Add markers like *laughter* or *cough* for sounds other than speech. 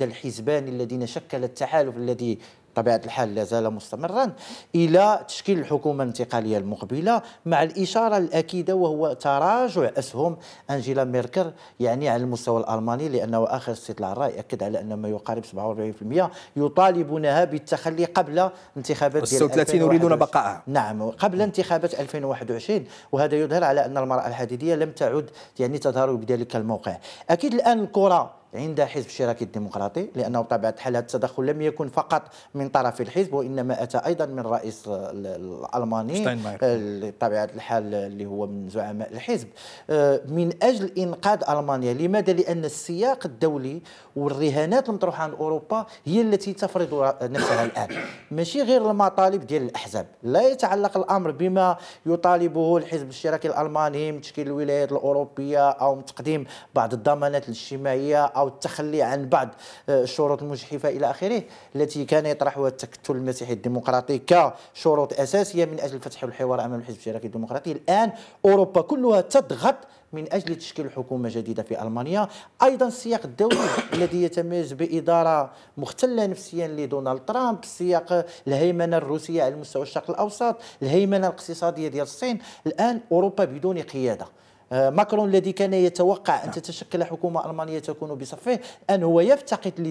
الحزبان الذين شكل التحالف الذي بطبيعه الحال لا زال مستمرا الى تشكيل الحكومه الانتقاليه المقبله مع الاشاره الاكيده وهو تراجع اسهم انجيلا ميركر يعني على المستوى الالماني لانه اخر استطلاع راي اكد على ان ما يقارب 47% يطالبونها بالتخلي قبل انتخابات 36 يريدون بقائها نعم قبل انتخابات 2021 وهذا يظهر على ان المراه الحديديه لم تعد يعني تظهر بذلك الموقع اكيد الان الكره عند حزب الشراكه الديمقراطي لانه بطبيعه الحال هذا التدخل لم يكن فقط من من طرف الحزب وانما اتى ايضا من رئيس الالماني بطبيعه آه، الحال آه، اللي هو من زعماء الحزب آه، من اجل انقاذ المانيا لماذا لان السياق الدولي والرهانات المطروحه عن اوروبا هي التي تفرض نفسها الان ماشي غير المطالب ديال الاحزاب لا يتعلق الامر بما يطالبه الحزب الاشتراكي الالماني من تشكيل الولايات الاوروبيه او من تقديم بعض الضمانات الاجتماعيه او التخلي عن بعض الشروط المجحفه الى اخره التي كان يطرح يطرح وتكتل المسيحي الديمقراطي كشروط اساسيه من اجل فتح الحوار امام الحزب الاشتراكي الديمقراطي الان اوروبا كلها تضغط من اجل تشكيل حكومه جديده في المانيا ايضا السياق الدولي *clears throat* الذي يتميز باداره مختله نفسيا لدونالد ترامب السياق الهيمنه الروسيه على مستوى الشرق الاوسط الهيمنه الاقتصاديه ديال الصين الان اوروبا بدون قياده آه، ماكرون الذي كان يتوقع ان تتشكل حكومه المانيه تكون بصفه الان هو يفتقد